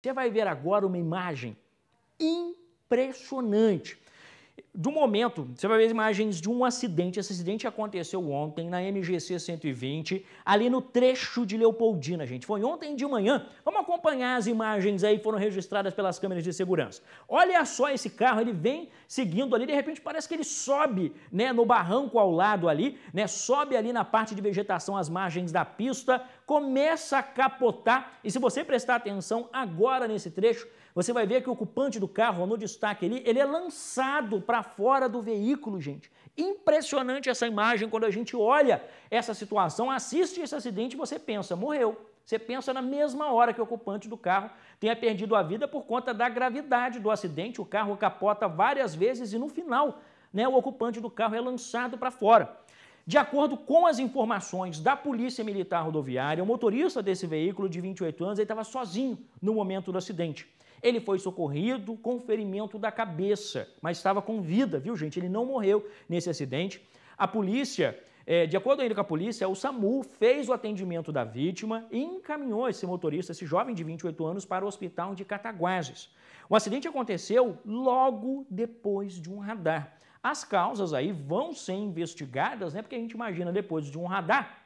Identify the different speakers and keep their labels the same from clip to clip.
Speaker 1: Você vai ver agora uma imagem impressionante do momento, você vai ver imagens de um acidente. Esse acidente aconteceu ontem na MGC 120, ali no trecho de Leopoldina, gente. Foi ontem de manhã. Vamos acompanhar as imagens aí que foram registradas pelas câmeras de segurança. Olha só esse carro, ele vem seguindo ali, de repente parece que ele sobe, né, no barranco ao lado ali, né, sobe ali na parte de vegetação às margens da pista, começa a capotar. E se você prestar atenção agora nesse trecho, você vai ver que o ocupante do carro, no destaque ali, ele é lançado para fora do veículo, gente. Impressionante essa imagem quando a gente olha essa situação, assiste esse acidente e você pensa, morreu. Você pensa na mesma hora que o ocupante do carro tenha perdido a vida por conta da gravidade do acidente. O carro capota várias vezes e no final, né, o ocupante do carro é lançado para fora. De acordo com as informações da Polícia Militar Rodoviária, o motorista desse veículo de 28 anos estava sozinho no momento do acidente. Ele foi socorrido com ferimento da cabeça, mas estava com vida, viu gente? Ele não morreu nesse acidente. A polícia, é, de acordo ainda com a polícia, o SAMU fez o atendimento da vítima e encaminhou esse motorista, esse jovem de 28 anos, para o hospital de Cataguases. O acidente aconteceu logo depois de um radar. As causas aí vão ser investigadas, né? Porque a gente imagina depois de um radar,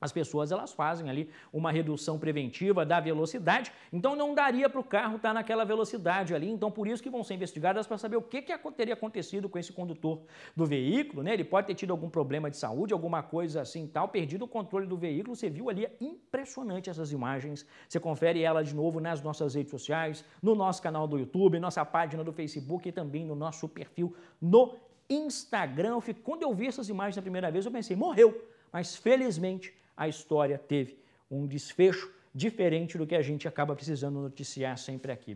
Speaker 1: as pessoas elas fazem ali uma redução preventiva da velocidade, então não daria para o carro estar tá naquela velocidade ali, então por isso que vão ser investigadas para saber o que, que teria acontecido com esse condutor do veículo, né? Ele pode ter tido algum problema de saúde, alguma coisa assim tal, perdido o controle do veículo. Você viu ali, é impressionante essas imagens. Você confere ela de novo nas nossas redes sociais, no nosso canal do YouTube, nossa página do Facebook e também no nosso perfil no Instagram. Eu fico, quando eu vi essas imagens a primeira vez, eu pensei, morreu. Mas felizmente a história teve um desfecho diferente do que a gente acaba precisando noticiar sempre aqui.